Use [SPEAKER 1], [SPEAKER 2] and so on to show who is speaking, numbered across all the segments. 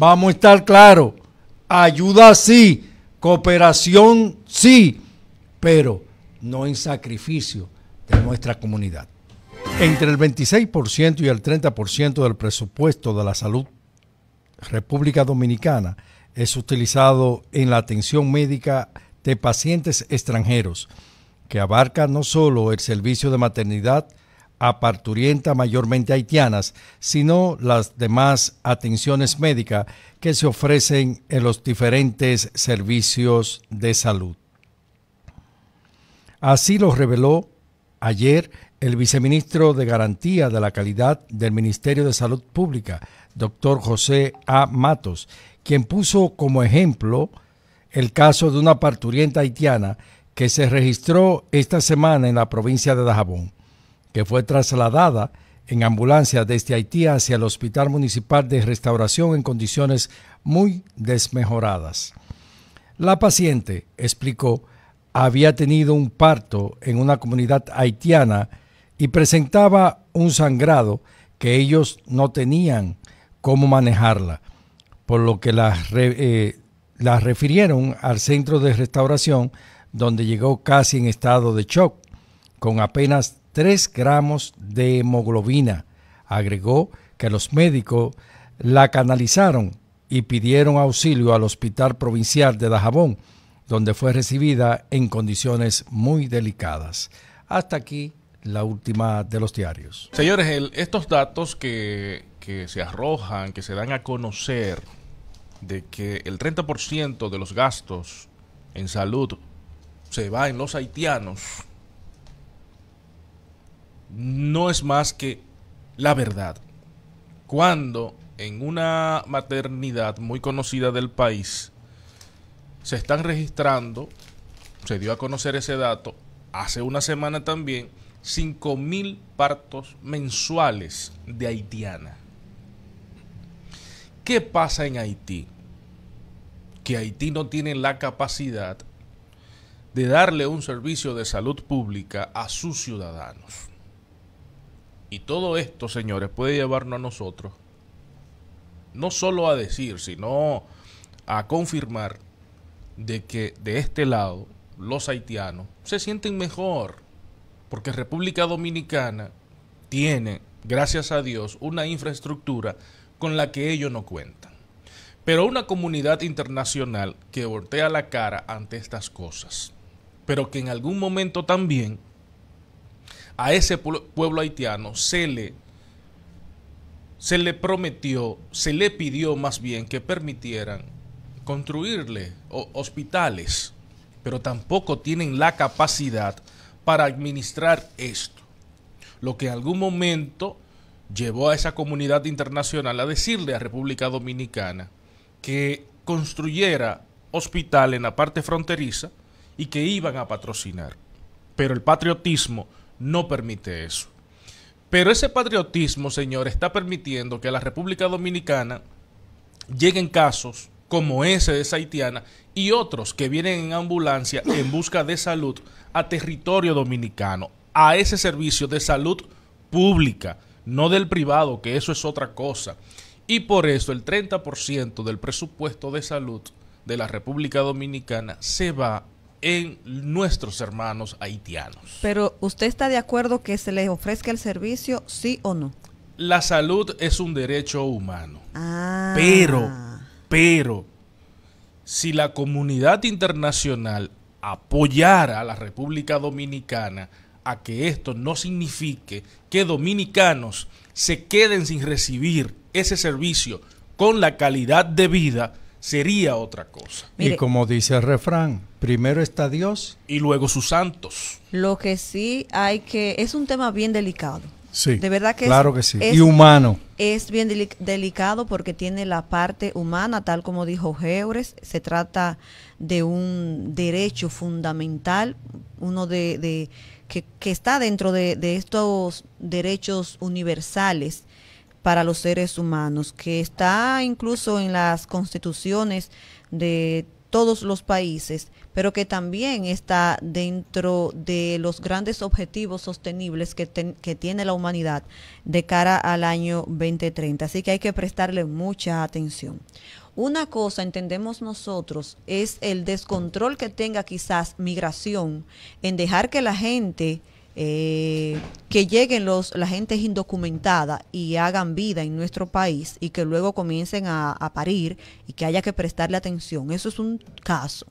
[SPEAKER 1] Vamos a estar claros. Ayuda sí, cooperación sí, pero no en sacrificio de nuestra comunidad. Entre el 26% y el 30% del presupuesto de la salud República Dominicana es utilizado en la atención médica de pacientes extranjeros, que abarca no solo el servicio de maternidad, a parturienta mayormente haitianas, sino las demás atenciones médicas que se ofrecen en los diferentes servicios de salud. Así lo reveló ayer el viceministro de Garantía de la Calidad del Ministerio de Salud Pública, doctor José A. Matos, quien puso como ejemplo el caso de una parturienta haitiana que se registró esta semana en la provincia de Dajabón que fue trasladada en ambulancia desde Haití hacia el Hospital Municipal de Restauración en condiciones muy desmejoradas. La paciente, explicó, había tenido un parto en una comunidad haitiana y presentaba un sangrado que ellos no tenían cómo manejarla, por lo que la, eh, refirieron al centro de restauración donde llegó casi en estado de shock, con apenas 3 gramos de hemoglobina. Agregó que los médicos la canalizaron y pidieron auxilio al Hospital Provincial de Dajabón, donde fue recibida en condiciones muy delicadas. Hasta aquí la última de los diarios.
[SPEAKER 2] Señores, estos datos que, que se arrojan, que se dan a conocer, de que el 30% de los gastos en salud se va en los haitianos, no es más que la verdad. Cuando en una maternidad muy conocida del país se están registrando, se dio a conocer ese dato hace una semana también, mil partos mensuales de haitiana. ¿Qué pasa en Haití? Que Haití no tiene la capacidad de darle un servicio de salud pública a sus ciudadanos. Y todo esto, señores, puede llevarnos a nosotros no solo a decir, sino a confirmar de que de este lado los haitianos se sienten mejor, porque República Dominicana tiene, gracias a Dios, una infraestructura con la que ellos no cuentan. Pero una comunidad internacional que voltea la cara ante estas cosas, pero que en algún momento también a ese pueblo haitiano se le, se le prometió, se le pidió más bien que permitieran construirle hospitales, pero tampoco tienen la capacidad para administrar esto. Lo que en algún momento llevó a esa comunidad internacional a decirle a República Dominicana que construyera hospital en la parte fronteriza y que iban a patrocinar. Pero el patriotismo no permite eso. Pero ese patriotismo, señor, está permitiendo que a la República Dominicana lleguen casos como ese de Saitiana y otros que vienen en ambulancia en busca de salud a territorio dominicano, a ese servicio de salud pública, no del privado, que eso es otra cosa. Y por eso el 30% del presupuesto de salud de la República Dominicana se va en nuestros hermanos haitianos.
[SPEAKER 3] Pero usted está de acuerdo que se les ofrezca el servicio, sí o no?
[SPEAKER 2] La salud es un derecho humano.
[SPEAKER 3] Ah. Pero,
[SPEAKER 2] pero, si la comunidad internacional apoyara a la República Dominicana a que esto no signifique que dominicanos se queden sin recibir ese servicio con la calidad de vida, sería otra cosa.
[SPEAKER 1] y como dice el refrán, primero está Dios
[SPEAKER 2] y luego sus santos.
[SPEAKER 3] Lo que sí hay que es un tema bien delicado. Sí. De verdad que claro que sí. y humano. Es bien delicado porque tiene la parte humana, tal como dijo Heures, se trata de un derecho fundamental, uno de, que, está dentro de estos derechos universales para los seres humanos, que está incluso en las constituciones de todos los países, pero que también está dentro de los grandes objetivos sostenibles que, tiene la humanidad de cara al año 2030. Así que hay que prestarle mucha atención. Una cosa, entendemos nosotros, es el descontrol que tenga quizás migración en dejar que la gente eh, que lleguen los, la gente indocumentada y hagan vida en nuestro país y que luego comiencen a, a parir y que haya que prestarle atención. Eso es un caso.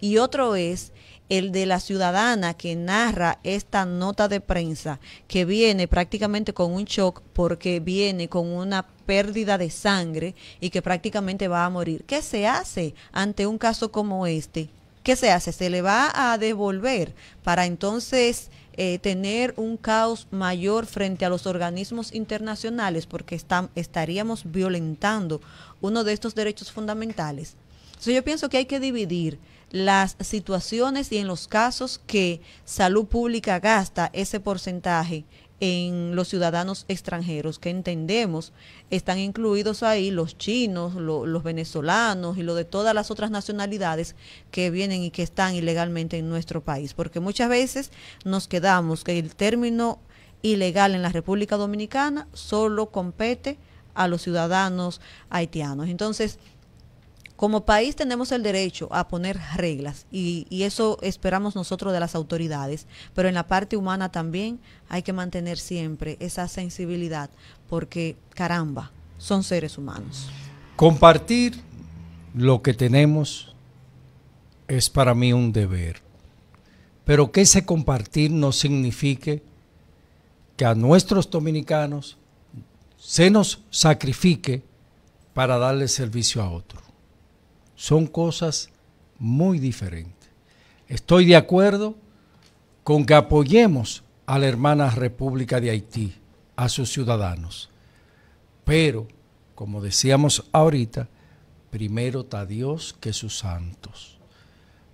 [SPEAKER 3] Y otro es el de la ciudadana que narra esta nota de prensa, que viene prácticamente con un shock porque viene con una pérdida de sangre y que prácticamente va a morir. ¿Qué se hace ante un caso como este? ¿Qué se hace? ¿Se le va a devolver para entonces eh, tener un caos mayor frente a los organismos internacionales porque estaríamos violentando uno de estos derechos fundamentales. yo pienso que hay que dividir las situaciones y en los casos que salud pública gasta ese porcentaje en los ciudadanos extranjeros que entendemos están incluidos ahí los chinos, los venezolanos y lo de todas las otras nacionalidades que vienen y que están ilegalmente en nuestro país, porque muchas veces nos quedamos que el término ilegal en la República Dominicana solo compete a los ciudadanos haitianos. Entonces, como país tenemos el derecho a poner reglas y, eso esperamos nosotros de las autoridades, pero en la parte humana también hay que mantener siempre esa sensibilidad porque caramba, son seres humanos.
[SPEAKER 1] Compartir lo que tenemos es para mí un deber, pero que ese compartir no signifique que a nuestros dominicanos se nos sacrifique para darle servicio a otro son cosas muy diferentes. Estoy de acuerdo con que apoyemos a la hermana República de Haití, a sus ciudadanos. Pero, como decíamos ahorita, primero está Dios que sus santos.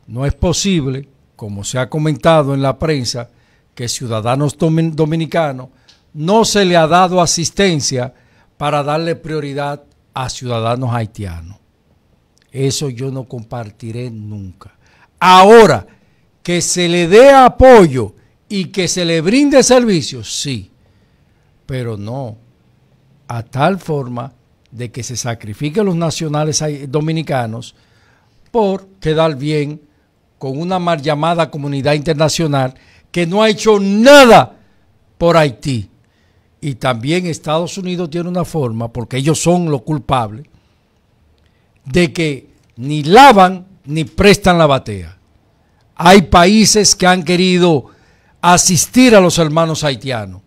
[SPEAKER 1] No es posible, como se ha comentado en la prensa, que ciudadanos dominicanos no se le ha dado asistencia para darle prioridad a ciudadanos haitianos. Eso yo no compartiré nunca. Ahora, que se le dé apoyo y que se le brinde servicio, sí, pero no a tal forma de que se sacrifiquen los nacionales dominicanos por quedar bien con una mal llamada comunidad internacional que no ha hecho nada por Haití. Y también Estados Unidos tiene una forma, porque ellos son los culpables, de que ni lavan ni prestan la batea. Hay países que han querido asistir a los hermanos haitianos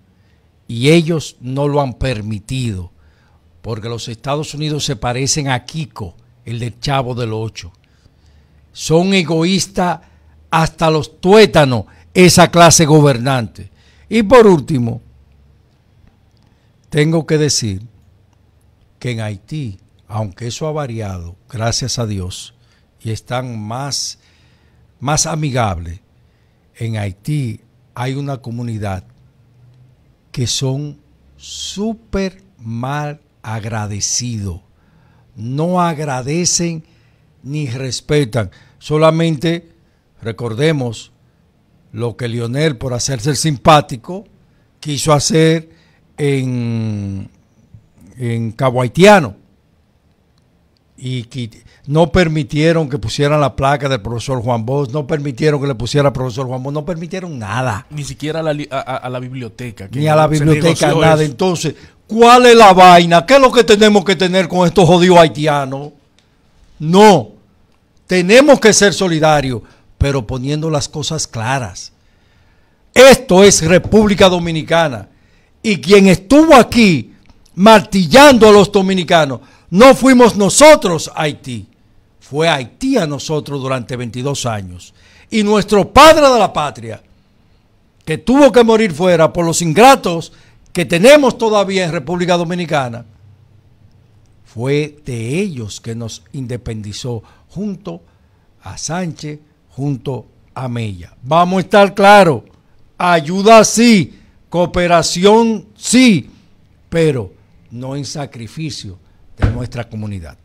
[SPEAKER 1] y ellos no lo han permitido porque los Estados Unidos se parecen a Kiko, el de Chavo del Ocho. Son egoístas hasta los tuétanos esa clase gobernante. Y por último, tengo que decir que en Haití aunque eso ha variado, gracias a Dios, y están más, más amigables, en Haití hay una comunidad que son súper mal agradecidos. No agradecen ni respetan. Solamente recordemos lo que Lionel, por hacerse simpático, quiso hacer en, en Cabo Haitiano y no permitieron que pusieran la placa del profesor Juan Bosch, no permitieron que le pusiera al profesor Juan Bosch, no permitieron nada.
[SPEAKER 2] Ni siquiera a la, biblioteca. Ni a la biblioteca, nada.
[SPEAKER 1] Entonces, ¿cuál es la vaina? ¿Qué es lo que tenemos que tener con estos jodidos haitianos? No, tenemos que ser solidarios, pero poniendo las cosas claras. Esto es República Dominicana. Y quien estuvo aquí martillando a los dominicanos, no fuimos nosotros a Haití, fue Haití a nosotros durante 22 años. Y nuestro padre de la patria, que tuvo que morir fuera por los ingratos que tenemos todavía en República Dominicana, fue de ellos que nos independizó junto a Sánchez, junto a Mella. Vamos a estar claros, ayuda sí, cooperación sí, pero no en sacrificio de nuestra comunidad.